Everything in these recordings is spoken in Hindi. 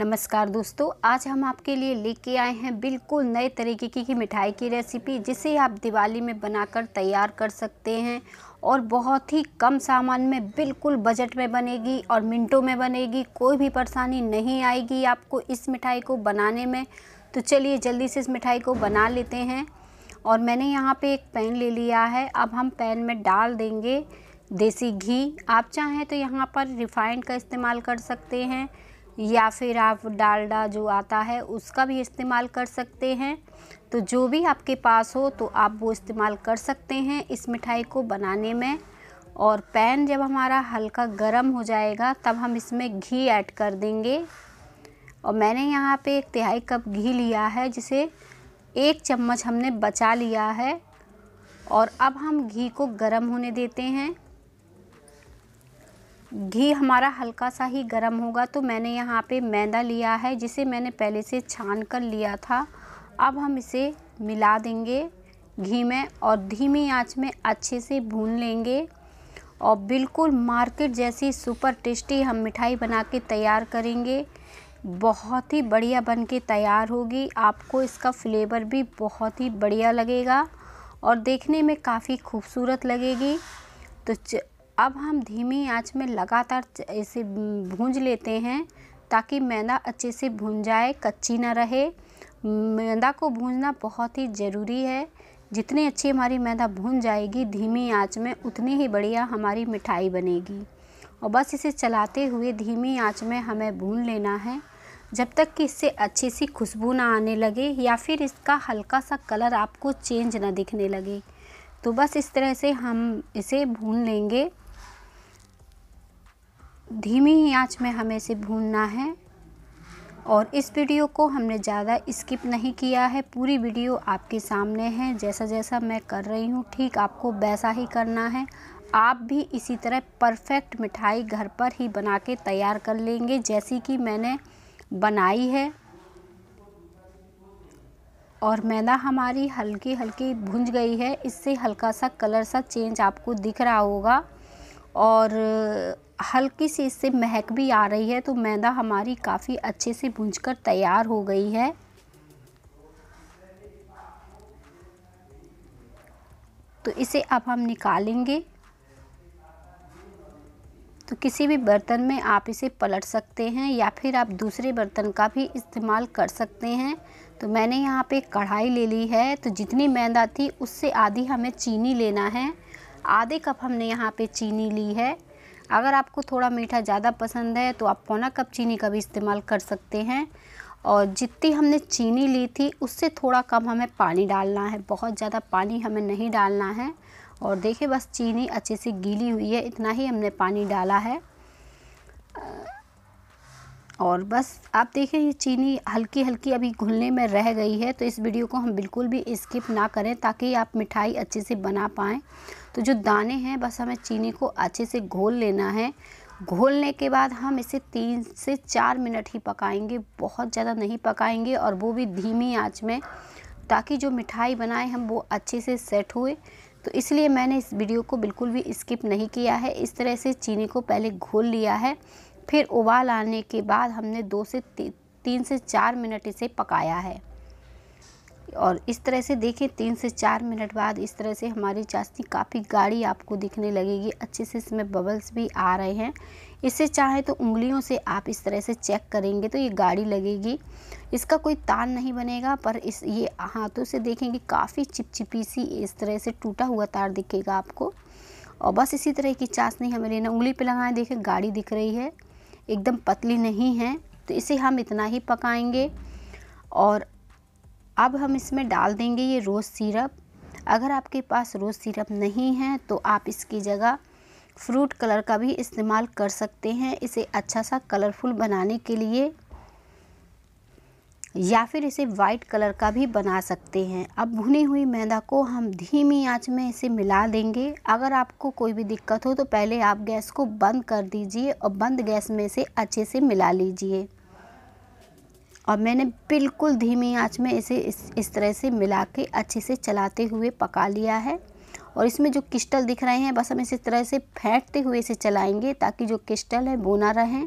नमस्कार दोस्तों आज हम आपके लिए लेके आए हैं बिल्कुल नए तरीके की, की मिठाई की रेसिपी जिसे आप दिवाली में बनाकर तैयार कर सकते हैं और बहुत ही कम सामान में बिल्कुल बजट में बनेगी और मिनटों में बनेगी कोई भी परेशानी नहीं आएगी आपको इस मिठाई को बनाने में तो चलिए जल्दी से इस मिठाई को बना लेते हैं और मैंने यहाँ पर एक पैन ले लिया है अब हम पैन में डाल देंगे देसी घी आप चाहें तो यहाँ पर रिफ़ाइंड का इस्तेमाल कर सकते हैं या फिर आप डालडा जो आता है उसका भी इस्तेमाल कर सकते हैं तो जो भी आपके पास हो तो आप वो इस्तेमाल कर सकते हैं इस मिठाई को बनाने में और पैन जब हमारा हल्का गर्म हो जाएगा तब हम इसमें घी ऐड कर देंगे और मैंने यहाँ पे एक तिहाई कप घी लिया है जिसे एक चम्मच हमने बचा लिया है और अब हम घी को गर्म होने देते हैं घी हमारा हल्का सा ही गर्म होगा तो मैंने यहाँ पे मैदा लिया है जिसे मैंने पहले से छान कर लिया था अब हम इसे मिला देंगे घी में और धीमी आंच में अच्छे से भून लेंगे और बिल्कुल मार्केट जैसी सुपर टेस्टी हम मिठाई बना के तैयार करेंगे बहुत ही बढ़िया बन के तैयार होगी आपको इसका फ्लेवर भी बहुत ही बढ़िया लगेगा और देखने में काफ़ी खूबसूरत लगेगी तो अब हम धीमी आंच में लगातार इसे भूंज लेते हैं ताकि मैदा अच्छे से भून जाए कच्ची ना रहे मैदा को भूनना बहुत ही ज़रूरी है जितनी अच्छी हमारी मैदा भून जाएगी धीमी आंच में उतनी ही बढ़िया हमारी मिठाई बनेगी और बस इसे चलाते हुए धीमी आंच में हमें भून लेना है जब तक कि इससे अच्छी सी खुशबू ना आने लगे या फिर इसका हल्का सा कलर आपको चेंज ना दिखने लगे तो बस इस तरह से हम इसे भून लेंगे धीमी ही आंच में हमें इसे भूनना है और इस वीडियो को हमने ज़्यादा स्किप नहीं किया है पूरी वीडियो आपके सामने है जैसा जैसा मैं कर रही हूँ ठीक आपको वैसा ही करना है आप भी इसी तरह परफेक्ट मिठाई घर पर ही बना के तैयार कर लेंगे जैसी कि मैंने बनाई है और मैदा हमारी हल्की हल्की भुंज गई है इससे हल्का सा कलर सा चेंज आपको दिख रहा होगा और हल्की सी इससे महक भी आ रही है तो मैदा हमारी काफ़ी अच्छे से भूंजकर तैयार हो गई है तो इसे अब हम निकालेंगे तो किसी भी बर्तन में आप इसे पलट सकते हैं या फिर आप दूसरे बर्तन का भी इस्तेमाल कर सकते हैं तो मैंने यहाँ पे कढ़ाई ले ली है तो जितनी मैदा थी उससे आधी हमें चीनी लेना है आधे कप हमने यहाँ पे चीनी ली है अगर आपको थोड़ा मीठा ज़्यादा पसंद है तो आप पौना कप चीनी का भी इस्तेमाल कर सकते हैं और जितनी हमने चीनी ली थी उससे थोड़ा कम हमें पानी डालना है बहुत ज़्यादा पानी हमें नहीं डालना है और देखिए बस चीनी अच्छे से गीली हुई है इतना ही हमने पानी डाला है और बस आप देखें ये चीनी हल्की हल्की अभी घुलने में रह गई है तो इस वीडियो को हम बिल्कुल भी स्किप ना करें ताकि आप मिठाई अच्छे से बना पाएँ तो जो दाने हैं बस हमें चीनी को अच्छे से घोल लेना है घोलने के बाद हम इसे तीन से चार मिनट ही पकाएंगे बहुत ज़्यादा नहीं पकाएंगे और वो भी धीमी आंच में ताकि जो मिठाई बनाए हम वो अच्छे से सेट हुए तो इसलिए मैंने इस वीडियो को बिल्कुल भी स्किप नहीं किया है इस तरह से चीनी को पहले घोल लिया है फिर उबाल आने के बाद हमने दो से ती, तीन से चार मिनट इसे पकाया है और इस तरह से देखें तीन से चार मिनट बाद इस तरह से हमारी चाशनी काफ़ी गाढ़ी आपको दिखने लगेगी अच्छे से इसमें बबल्स भी आ रहे हैं इसे चाहे तो उंगलियों से आप इस तरह से चेक करेंगे तो ये गाढ़ी लगेगी इसका कोई तान नहीं बनेगा पर इस ये हाथों से देखेंगे काफ़ी चिपचिपी सी इस तरह से टूटा हुआ तार दिखेगा आपको और बस इसी तरह की चाशनी हमें लेना उंगली पर लगाएं देखें गाढ़ी दिख रही है एकदम पतली नहीं है तो इसे हम इतना ही पकाएंगे और अब हम इसमें डाल देंगे ये रोज़ सिरप अगर आपके पास रोज़ सिरप नहीं है तो आप इसकी जगह फ्रूट कलर का भी इस्तेमाल कर सकते हैं इसे अच्छा सा कलरफुल बनाने के लिए या फिर इसे वाइट कलर का भी बना सकते हैं अब भुनी हुई मैदा को हम धीमी आंच में इसे मिला देंगे अगर आपको कोई भी दिक्कत हो तो पहले आप गैस को बंद कर दीजिए और बंद गैस में इसे अच्छे से मिला लीजिए और मैंने बिल्कुल धीमी आंच में इसे इस, इस तरह से मिला के अच्छे से चलाते हुए पका लिया है और इसमें जो क्रिस्टल दिख रहे हैं बस हम इसी तरह से फेंटते हुए इसे चलाएँगे ताकि जो क्रिस्टल है वो ना रहें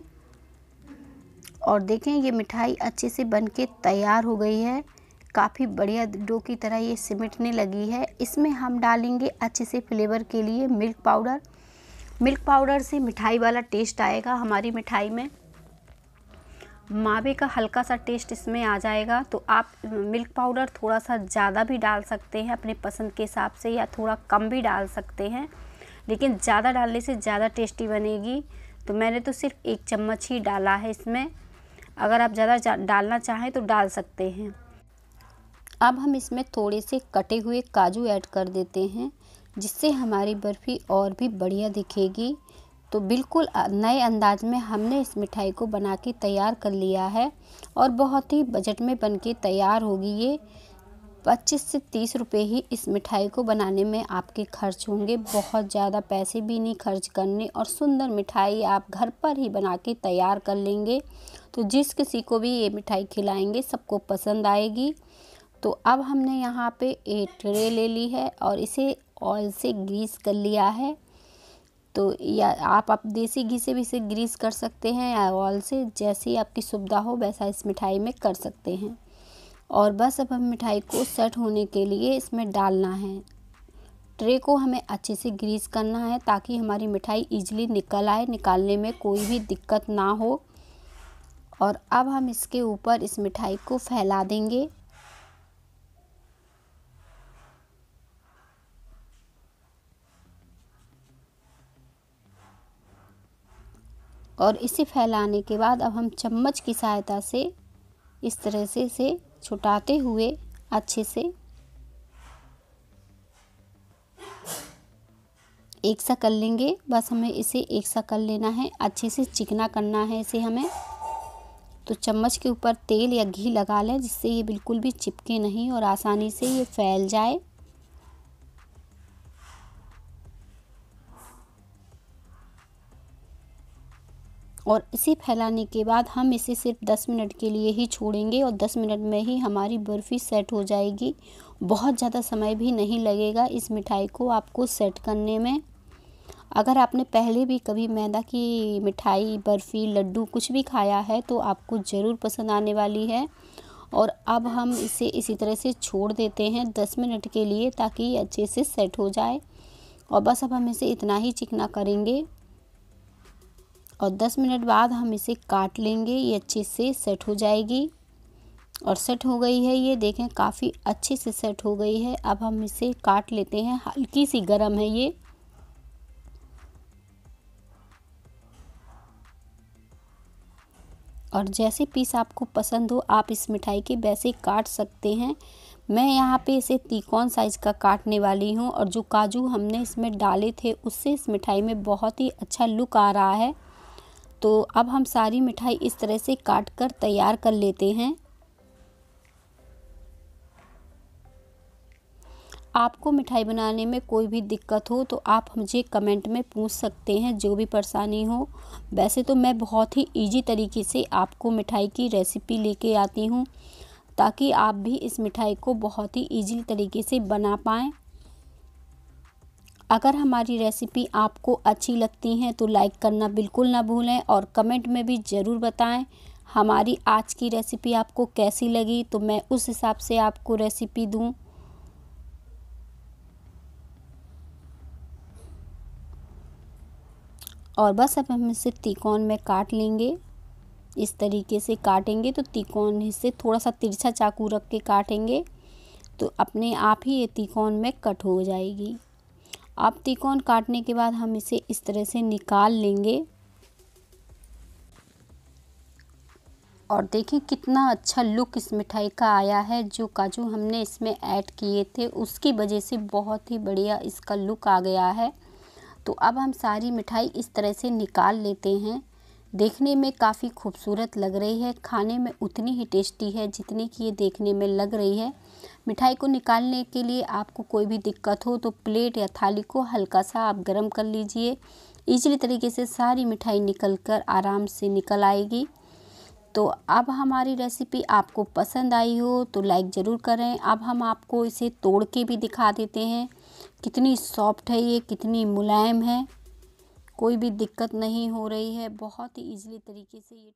और देखें ये मिठाई अच्छे से बन के तैयार हो गई है काफ़ी बढ़िया डो की तरह ये सिमटने लगी है इसमें हम डालेंगे अच्छे से फ्लेवर के लिए मिल्क पाउडर मिल्क पाउडर से मिठाई वाला टेस्ट आएगा हमारी मिठाई में मावे का हल्का सा टेस्ट इसमें आ जाएगा तो आप मिल्क पाउडर थोड़ा सा ज़्यादा भी डाल सकते हैं अपने पसंद के हिसाब से या थोड़ा कम भी डाल सकते हैं लेकिन ज़्यादा डालने से ज़्यादा टेस्टी बनेगी तो मैंने तो सिर्फ एक चम्मच ही डाला है इसमें अगर आप ज़्यादा डालना चाहें तो डाल सकते हैं अब हम इसमें थोड़े से कटे हुए काजू ऐड कर देते हैं जिससे हमारी बर्फ़ी और भी बढ़िया दिखेगी तो बिल्कुल नए अंदाज में हमने इस मिठाई को बना के तैयार कर लिया है और बहुत ही बजट में बन के तैयार होगी ये पच्चीस से तीस रुपए ही इस मिठाई को बनाने में आपके खर्च होंगे बहुत ज़्यादा पैसे भी नहीं खर्च करने और सुंदर मिठाई आप घर पर ही बना के तैयार कर लेंगे तो जिस किसी को भी ये मिठाई खिलाएंगे सबको पसंद आएगी तो अब हमने यहाँ पे एक ट्रे ले ली है और इसे ऑयल से ग्रीस कर लिया है तो या आप आप देसी घी से भी इसे ग्रीस कर सकते हैं या ऑयल से जैसी आपकी सुविधा हो वैसा इस मिठाई में कर सकते हैं और बस अब हम मिठाई को सेट होने के लिए इसमें डालना है ट्रे को हमें अच्छे से ग्रीस करना है ताकि हमारी मिठाई ईजिली निकल आए निकालने में कोई भी दिक्कत ना हो और अब हम इसके ऊपर इस मिठाई को फैला देंगे और इसे फैलाने के बाद अब हम चम्मच की सहायता से इस तरह से इसे छुटाते हुए अच्छे से एक सा कर लेंगे बस हमें इसे एक सा कर लेना है अच्छे से चिकना करना है इसे हमें तो चम्मच के ऊपर तेल या घी लगा लें जिससे ये बिल्कुल भी चिपके नहीं और आसानी से ये फैल जाए और इसे फैलाने के बाद हम इसे सिर्फ दस मिनट के लिए ही छोड़ेंगे और दस मिनट में ही हमारी बर्फ़ी सेट हो जाएगी बहुत ज़्यादा समय भी नहीं लगेगा इस मिठाई को आपको सेट करने में अगर आपने पहले भी कभी मैदा की मिठाई बर्फ़ी लड्डू कुछ भी खाया है तो आपको ज़रूर पसंद आने वाली है और अब हम इसे इसी तरह से छोड़ देते हैं दस मिनट के लिए ताकि अच्छे से सेट हो जाए और बस अब हम इसे इतना ही चिकना करेंगे और 10 मिनट बाद हम इसे काट लेंगे ये अच्छे से सेट हो जाएगी और सेट हो गई है ये देखें काफ़ी अच्छे से सेट हो गई है अब हम इसे काट लेते हैं हल्की सी गर्म है ये और जैसे पीस आपको पसंद हो आप इस मिठाई के वैसे काट सकते हैं मैं यहाँ पे इसे तिकोन साइज़ का काटने वाली हूँ और जो काजू हमने इसमें डाले थे उससे इस मिठाई में बहुत ही अच्छा लुक आ रहा है तो अब हम सारी मिठाई इस तरह से काट कर तैयार कर लेते हैं आपको मिठाई बनाने में कोई भी दिक्कत हो तो आप मुझे कमेंट में पूछ सकते हैं जो भी परेशानी हो वैसे तो मैं बहुत ही इजी तरीके से आपको मिठाई की रेसिपी लेके आती हूँ ताकि आप भी इस मिठाई को बहुत ही इजी तरीके से बना पाएँ अगर हमारी रेसिपी आपको अच्छी लगती हैं तो लाइक करना बिल्कुल ना भूलें और कमेंट में भी ज़रूर बताएं हमारी आज की रेसिपी आपको कैसी लगी तो मैं उस हिसाब से आपको रेसिपी दूं और बस अब हम इसे तिकोन में काट लेंगे इस तरीके से काटेंगे तो तिकोन हिस्से थोड़ा सा तिरछा चाकू रख के काटेंगे तो अपने आप ही ये तिकोन में कट हो जाएगी अब तिकोन काटने के बाद हम इसे इस तरह से निकाल लेंगे और देखिए कितना अच्छा लुक इस मिठाई का आया है जो काजू हमने इसमें ऐड किए थे उसकी वजह से बहुत ही बढ़िया इसका लुक आ गया है तो अब हम सारी मिठाई इस तरह से निकाल लेते हैं देखने में काफ़ी खूबसूरत लग रही है खाने में उतनी ही टेस्टी है जितनी कि ये देखने में लग रही है मिठाई को निकालने के लिए आपको कोई भी दिक्कत हो तो प्लेट या थाली को हल्का सा आप गर्म कर लीजिए ईजली तरीके से सारी मिठाई निकल कर आराम से निकल आएगी तो अब हमारी रेसिपी आपको पसंद आई हो तो लाइक ज़रूर करें अब हम आपको इसे तोड़ के भी दिखा देते हैं कितनी सॉफ्ट है ये कितनी मुलायम है कोई भी दिक्कत नहीं हो रही है बहुत ही ईज़िली तरीके से ये